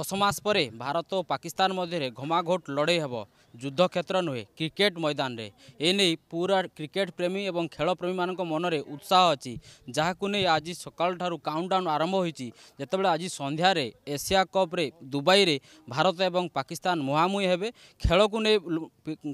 ଦଶ ମାସ ପରେ ଭାରତ ଓ ପାକିସ୍ତାନ ମଧ୍ୟରେ ଘମାଘୋଟ ଲଢ଼େଇ ହେବ ଯୁଦ୍ଧକ୍ଷେତ୍ର ନୁହେଁ କ୍ରିକେଟ୍ ମୈଦାନରେ ଏନେଇ ପୁରା କ୍ରିକେଟ୍ ପ୍ରେମୀ ଏବଂ ଖେଳପ୍ରେମୀମାନଙ୍କ ମନରେ ଉତ୍ସାହ ଅଛି ଯାହାକୁ ନେଇ ଆଜି ସକାଳଠାରୁ କାଉଣ୍ଟଡାଉନ୍ ଆରମ୍ଭ ହୋଇଛି ଯେତେବେଳେ ଆଜି ସନ୍ଧ୍ୟାରେ ଏସିଆ କପ୍ରେ ଦୁବାଇରେ ଭାରତ ଏବଂ ପାକିସ୍ତାନ ମୁହାଁମୁହିଁ ହେବେ ଖେଳକୁ ନେଇ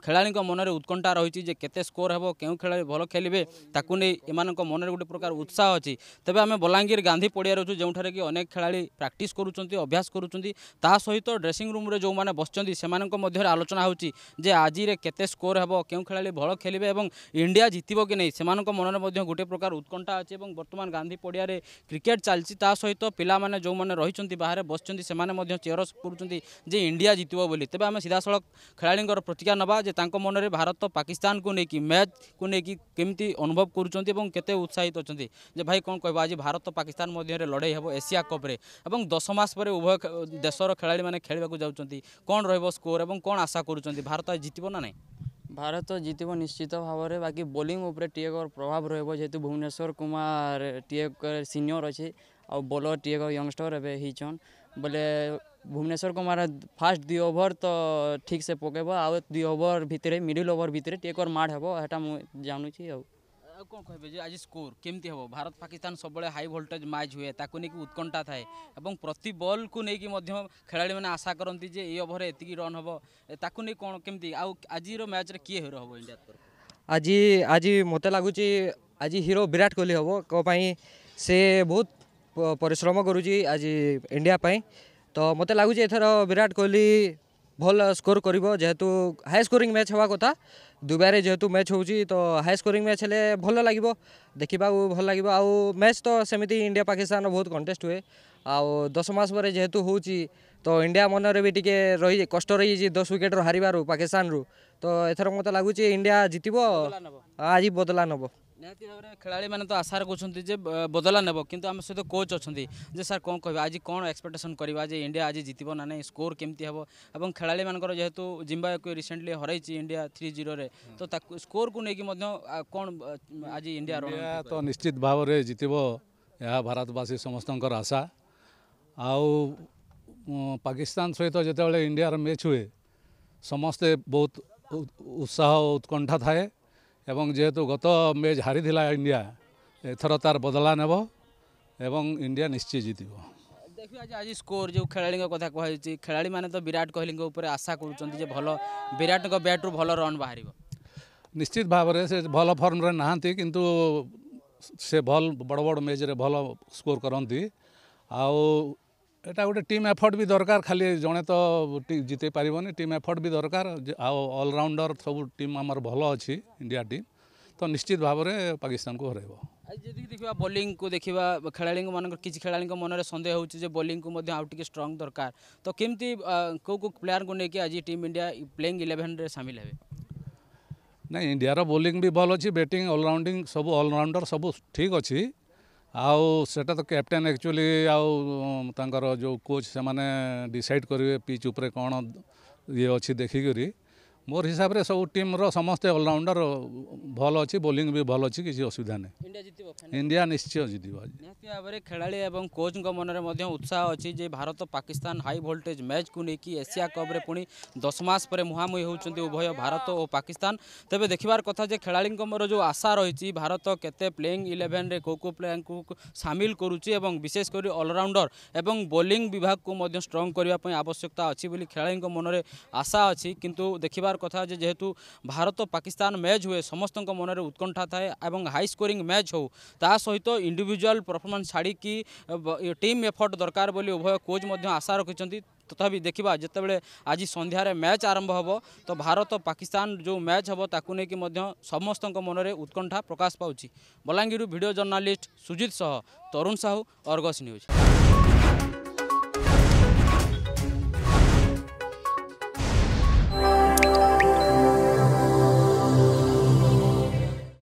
ଖେଳାଳିଙ୍କ ମନରେ ଉତ୍କଣ୍ଠା ରହିଛି ଯେ କେତେ ସ୍କୋର ହେବ କେଉଁ ଖେଳାଳି ଭଲ ଖେଳିବେ ତାକୁ ନେଇ ଏମାନଙ୍କ ମନରେ ଗୋଟେ ପ୍ରକାର ଉତ୍ସାହ ଅଛି ତେବେ ଆମେ ବଲାଙ୍ଗୀର ଗାନ୍ଧୀ ପଡ଼ିଆରେ ଅଛୁ ଯେଉଁଠାରେ କି ଅନେକ ଖେଳାଳି ପ୍ରାକ୍ଟିସ୍ କରୁଛନ୍ତି ଅଭ୍ୟାସ କରୁଛନ୍ତି କରୁଛନ୍ତି ତା ସହିତ ଡ୍ରେସିଂ ରୁମ୍ରେ ଯେଉଁମାନେ ବସିଛନ୍ତି ସେମାନଙ୍କ ମଧ୍ୟରେ ଆଲୋଚନା ହେଉଛି ଯେ ଆଜିରେ କେତେ ସ୍କୋର୍ ହେବ କେଉଁ ଖେଳାଳି ଭଲ ଖେଳିବେ ଏବଂ ଇଣ୍ଡିଆ ଜିତିବ କି ନାହିଁ ସେମାନଙ୍କ ମନରେ ମଧ୍ୟ ଗୋଟେ ପ୍ରକାର ଉତ୍କଣ୍ଠା ଅଛି ଏବଂ ବର୍ତ୍ତମାନ ଗାନ୍ଧୀ ପଡ଼ିଆରେ କ୍ରିକେଟ୍ ଚାଲିଛି ତା ସହିତ ପିଲାମାନେ ଯେଉଁମାନେ ରହିଛନ୍ତି ବାହାରେ ବସିଛନ୍ତି ସେମାନେ ମଧ୍ୟ ଚେରସ୍ କରୁଛନ୍ତି ଯେ ଇଣ୍ଡିଆ ଜିତିବ ବୋଲି ତେବେ ଆମେ ସିଧାସଳଖ ଖେଳାଳିଙ୍କର ପ୍ରତିକ୍ରିୟା ନେବା ଯେ ତାଙ୍କ ମନରେ ଭାରତ ପାକିସ୍ତାନକୁ ନେଇକି ମ୍ୟାଚ୍କୁ ନେଇକି କେମିତି ଅନୁଭବ କରୁଛନ୍ତି ଏବଂ କେତେ ଉତ୍ସାହିତ ଅଛନ୍ତି ଯେ ଭାଇ କ'ଣ କହିବ ଆଜି ଭାରତ ପାକିସ୍ତାନ ମଧ୍ୟରେ ଲଢ଼େଇ ହେବ ଏସିଆ କପ୍ରେ ଏବଂ ଦଶ ମାସ ପରେ ଉଭୟ দেশর খেলাড়ি মানে খেলবাকু যাচ্ছেন কোণ রহব স্কোর এবং কোণ আশা করছেন ভারত জিতব না নাই ଭାରତ ଜିତିବ ନିଶ୍ଚିତ ଭାବରେ ବାକି ବୋଲିଂ ଉପରେ ଟିଏକର ପ୍ରଭାବ ରହିବ ଯେହେତୁ ଭୁବନେଶ୍ୱର କୁମାର ଟିଏକର ସିନିୟର ଅଛି ଆଉ ବୋଲର ଟିଏକ ୟଙ୍ଗଷ୍ଟର ଏବେ ହେଇଛନ୍ ବୋଲେ ଭୁବନେଶ୍ୱର କୁମାର ଫାଷ୍ଟ ଦୁଇ ଓଭର ତ ଠିକ୍ସେ ପକାଇବ ଆଉ ଦୁଇ ଓଭର ଭିତରେ ମିଡ଼ିଲ୍ ଓଭର ଭିତରେ ଟିଏକର ମାଡ଼ ହେବ ହେଟା ମୁଁ ଜାଣୁଛି ଆଉ ଆଉ କ'ଣ କହିବେ ଯେ ଆଜି ସ୍କୋର କେମିତି ହେବ ଭାରତ ପାକିସ୍ତାନ ସବୁବେଳେ ହାଇ ଭୋଲ୍ଟେଜ୍ ମ୍ୟାଚ୍ ହୁଏ ତାକୁ ନେଇକି ଉତ୍କଣ୍ଠା ଥାଏ ଏବଂ ପ୍ରତି ବଲ୍କୁ ନେଇକି ମଧ୍ୟ ଖେଳାଳିମାନେ ଆଶା କରନ୍ତି ଯେ ଏଇ ଓଭରରେ ଏତିକି ରନ୍ ହେବ ତାକୁ ନେଇ କ'ଣ କେମିତି ଆଉ ଆଜିର ମ୍ୟାଚ୍ରେ କିଏ ହିରୋ ହେବ ଇଣ୍ଡିଆ ତରଫରୁ ଆଜି ଆଜି ମୋତେ ଲାଗୁଛି ଆଜି ହିରୋ ବିରାଟ କୋହଲି ହେବ କ'ଣ ପାଇଁ ସେ ବହୁତ ପରିଶ୍ରମ କରୁଛି ଆଜି ଇଣ୍ଡିଆ ପାଇଁ ତ ମୋତେ ଲାଗୁଛି ଏଥର ବିରାଟ କୋହଲି ଭଲ ସ୍କୋର୍ କରିବ ଯେହେତୁ ହାଇ ସ୍କୋରିଂ ମ୍ୟାଚ୍ ହେବା କଥା ଦୁବାଇରେ ଯେହେତୁ ମ୍ୟାଚ୍ ହେଉଛି ତ ହାଇ ସ୍କୋରିଂ ମ୍ୟାଚ୍ ହେଲେ ଭଲ ଲାଗିବ ଦେଖିବାକୁ ଭଲ ଲାଗିବ ଆଉ ମ୍ୟାଚ୍ ତ ସେମିତି ଇଣ୍ଡିଆ ପାକିସ୍ତାନ ବହୁତ କଣ୍ଟେଷ୍ଟ ହୁଏ ଆଉ ଦଶ ମାସ ପରେ ଯେହେତୁ ହେଉଛି ତ ଇଣ୍ଡିଆ ମନରେ ବି ଟିକେ ରହି କଷ୍ଟ ରହିଯାଇଛି ଦଶ ୱିକେଟ୍ରୁ ହାରିବାରୁ ପାକିସ୍ତାନରୁ ତ ଏଥର ମୋତେ ଲାଗୁଛି ଇଣ୍ଡିଆ ଜିତିବ ଆଜି ବଦଲା ନେବ ନିହାତି ଭାବରେ ଖେଳାଳିମାନେ ତ ଆଶାର କରୁଛନ୍ତି ଯେ ବଦଲା ନେବ କିନ୍ତୁ ଆମ ସହିତ କୋଚ୍ ଅଛନ୍ତି ଯେ ସାର୍ କ'ଣ କହିବା ଆଜି କ'ଣ ଏକ୍ସପେକ୍ଟେସନ୍ କରିବା ଯେ ଇଣ୍ଡିଆ ଆଜି ଜିତିବ ନା ନାହିଁ ସ୍କୋର୍ କେମିତି ହେବ ଏବଂ ଖେଳାଳିମାନଙ୍କର ଯେହେତୁ ଜିମ୍ବାଓକୁ ରିସେଣ୍ଟଲି ହରାଇଛି ଇଣ୍ଡିଆ ଥ୍ରୀ ଜିରୋରେ ତ ତାକୁ ସ୍କୋର୍କୁ ନେଇକି ମଧ୍ୟ କ'ଣ ଆଜି ଇଣ୍ଡିଆ ତ ନିଶ୍ଚିତ ଭାବରେ ଜିତିବ ଏହା ଭାରତବାସୀ ସମସ୍ତଙ୍କର ଆଶା ଆଉ ପାକିସ୍ତାନ ସହିତ ଯେତେବେଳେ ଇଣ୍ଡିଆର ମ୍ୟାଚ୍ ହୁଏ ସମସ୍ତେ ବହୁତ ଉତ୍ସାହ ଉତ୍କଣ୍ଠା ଥାଏ এবং যেহেতু গত ম্যাচ হারি ইন্ডিয়া এথর তার বদলা নেব এবং ইন্ডিয়া নিশ্চয় জিতব ଦେଖିବା ଯେ ଆଜି ସ୍କୋର ଯେଉଁ ଖେଳାଳିଙ୍କ କଥା କୁହାଯାଇଛି ଖେଳାଳିମାନେ ତ ବିରାଟ କୋହଲିଙ୍କ ଉପରେ ଆଶା କରୁଛନ୍ତି ଯେ ଭଲ ବିରାଟଙ୍କ ବ୍ୟାଟ୍ରୁ ଭଲ ରନ୍ ବାହାରିବ ନିଶ୍ଚିତ ଭାବରେ ସେ ଭଲ ଫର୍ମରେ ନାହାନ୍ତି କିନ୍ତୁ ସେ ଭଲ ବଡ଼ ବଡ଼ ମ୍ୟାଚ୍ରେ ଭଲ ସ୍କୋର କରନ୍ତି ଆଉ এটা ଗୋଟେ ଟିମ୍ ଏଫର୍ଟ ବି ଦରକାର ଖାଲି ଜଣେ ତ ଜିତେଇ ପାରିବନି ଟିମ୍ ଏଫର୍ଟ ବି ଦରକାର ଆଉ ଅଲରାଉଣ୍ଡର ସବୁ ଟିମ୍ ଆମର ଭଲ ଅଛି ଇଣ୍ଡିଆ ଟିମ୍ ତ ନିଶ୍ଚିତ ଭାବରେ ପାକିସ୍ତାନକୁ ହରାଇବ ଯଦି ଦେଖିବା ବୋଲିଂକୁ ଦେଖିବା ଖେଳାଳିମାନଙ୍କର କିଛି ଖେଳାଳିଙ୍କ ମନରେ ସନ୍ଦେହ ହେଉଛି ଯେ ବୋଲିଂକୁ ମଧ୍ୟ ଆଉ ଟିକେ ଷ୍ଟ୍ରଙ୍ଗ ଦରକାର ତ କେମିତି କେଉଁ କେଉଁ ପ୍ଲେୟାରଙ୍କୁ ନେଇକି ଆଜି ଟିମ୍ ଇଣ୍ଡିଆ ପ୍ଲେଇଂ ଇଲେଭେନ୍ରେ ସାମିଲ ହେବେ ନାଇଁ ଇଣ୍ଡିଆର ବୋଲିଂ ବି ଭଲ ଅଛି ବ୍ୟାଟିଂ ଅଲରାଉଣ୍ଡିଂ ସବୁ ଅଲରାଉଣ୍ଡର ସବୁ ଠିକ୍ ଅଛି ଆଉ ସେଟା ତ କ୍ୟାପ୍ଟେନ୍ ଆକ୍ଚୁଆଲି ଆଉ ତାଙ୍କର ଯେଉଁ କୋଚ୍ ସେମାନେ ଡିସାଇଡ଼୍ କରିବେ ପିଚ୍ ଉପରେ କ'ଣ ଇଏ ଅଛି ଦେଖିକରି ମୋର ହିସାବରେ ସବୁ ଟିମ୍ର ସମସ୍ତେ ଅଲରାଉଣ୍ଡର ଭଲ ଅଛି ବୋଲିଂ ବି ଭଲ ଅଛି କିଛି ଅସୁବିଧା ନାହିଁ ଇଣ୍ଡିଆ ଜିତିବ ଇଣ୍ଡିଆ ନିଶ୍ଚୟ ଜିତିବ ନିହାତି ଭାବରେ ଖେଳାଳି ଏବଂ କୋଚ୍ଙ୍କ ମନରେ ମଧ୍ୟ ଉତ୍ସାହ ଅଛି ଯେ ଭାରତ ପାକିସ୍ତାନ ହାଇ ଭୋଲ୍ଟେଜ୍ ମ୍ୟାଚ୍କୁ ନେଇକି ଏସିଆ କପ୍ରେ ପୁଣି ଦଶ ମାସ ପରେ ମୁହାଁମୁହିଁ ହେଉଛନ୍ତି ଉଭୟ ଭାରତ ଓ ପାକିସ୍ତାନ ତେବେ ଦେଖିବାର କଥା ଯେ ଖେଳାଳିଙ୍କ ମୋର ଯେଉଁ ଆଶା ରହିଛି ଭାରତ କେତେ ପ୍ଲେଇଂ ଇଲେଭେନ୍ରେ କେଉଁ କେଉଁ ପ୍ଲେୟରଙ୍କୁ ସାମିଲ କରୁଛି ଏବଂ ବିଶେଷ କରି ଅଲରାଉଣ୍ଡର ଏବଂ ବୋଲିଂ ବିଭାଗକୁ ମଧ୍ୟ ଷ୍ଟ୍ରଙ୍ଗ କରିବା ପାଇଁ ଆବଶ୍ୟକତା ଅଛି ବୋଲି ଖେଳାଳିଙ୍କ ମନରେ ଆଶା ଅଛି କିନ୍ତୁ ଦେଖିବାର କଥା ଯେ ଯେହେତୁ ଭାରତ ପାକିସ୍ତାନ ମ୍ୟାଚ୍ ହୁଏ ସମସ୍ତଙ୍କ ମନରେ ଉତ୍କଣ୍ଠା ଥାଏ ଏବଂ ହାଇ ସ୍କୋରିଂ ମ୍ୟାଚ୍ ମ୍ୟାଚ୍ ହେଉ ତା ସହିତ ଇଣ୍ଡିଭିଜୁଆଲ୍ ପରଫର୍ମାନ୍ସ ଛାଡ଼ିକି ଟିମ୍ ଏଫର୍ଟ ଦରକାର ବୋଲି ଉଭୟ କୋଚ୍ ମଧ୍ୟ ଆଶା ରଖିଛନ୍ତି ତଥାପି ଦେଖିବା ଯେତେବେଳେ ଆଜି ସନ୍ଧ୍ୟାରେ ମ୍ୟାଚ୍ ଆରମ୍ଭ ହେବ ତ ଭାରତ ପାକିସ୍ତାନ ଯେଉଁ ମ୍ୟାଚ୍ ହେବ ତାକୁ ନେଇକି ମଧ୍ୟ ସମସ୍ତଙ୍କ ମନରେ ଉତ୍କଣ୍ଠା ପ୍ରକାଶ ପାଉଛି ବଲାଙ୍ଗୀରରୁ ଭିଡ଼ିଓ ଜର୍ଣ୍ଣାଲିଷ୍ଟ ସୁଜିତ ସହ ତରୁଣ ସାହୁ ଅର୍ଗସ୍ ନ୍ୟୁଜ୍